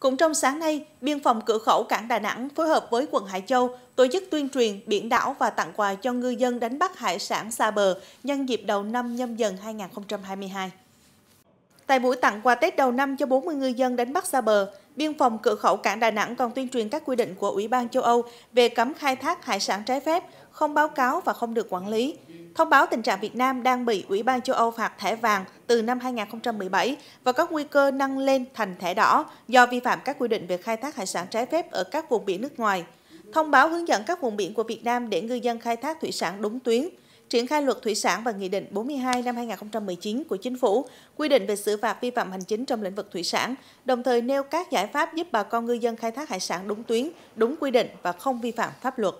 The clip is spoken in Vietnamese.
Cũng trong sáng nay, Biên phòng cửa khẩu cảng Đà Nẵng phối hợp với quận Hải Châu tổ chức tuyên truyền biển đảo và tặng quà cho ngư dân đánh bắt hải sản xa bờ nhân dịp đầu năm nhâm dần 2022. Tại buổi tặng quà Tết đầu năm cho 40 ngư dân đánh bắt xa bờ, biên phòng cửa khẩu cảng Đà Nẵng còn tuyên truyền các quy định của Ủy ban châu Âu về cấm khai thác hải sản trái phép, không báo cáo và không được quản lý. Thông báo tình trạng Việt Nam đang bị Ủy ban châu Âu phạt thẻ vàng từ năm 2017 và các nguy cơ nâng lên thành thẻ đỏ do vi phạm các quy định về khai thác hải sản trái phép ở các vùng biển nước ngoài. Thông báo hướng dẫn các vùng biển của Việt Nam để ngư dân khai thác thủy sản đúng tuyến, triển khai luật thủy sản và Nghị định 42 năm 2019 của Chính phủ quy định về xử phạt vi phạm hành chính trong lĩnh vực thủy sản, đồng thời nêu các giải pháp giúp bà con ngư dân khai thác hải sản đúng tuyến, đúng quy định và không vi phạm pháp luật.